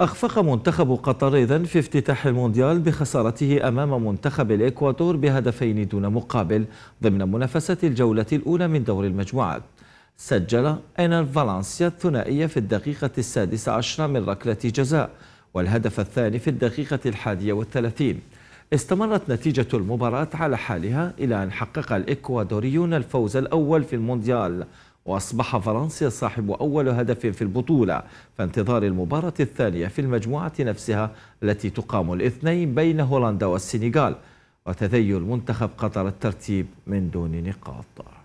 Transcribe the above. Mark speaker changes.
Speaker 1: أخفق منتخب قطر إذن في افتتاح المونديال بخسارته أمام منتخب الإكوادور بهدفين دون مقابل ضمن منافسة الجولة الأولى من دور المجموعات سجل إنر فالنسيا الثنائية في الدقيقة السادسة عشرة من ركلة جزاء والهدف الثاني في الدقيقة الحادية والثلاثين استمرت نتيجة المباراة على حالها إلى أن حقق الإكوادوريون الفوز الأول في المونديال وأصبح فرنسا صاحب أول هدف في البطولة فانتظار المباراة الثانية في المجموعة نفسها التي تقام الاثنين بين هولندا والسنغال وتذيل منتخب قطر الترتيب من دون نقاط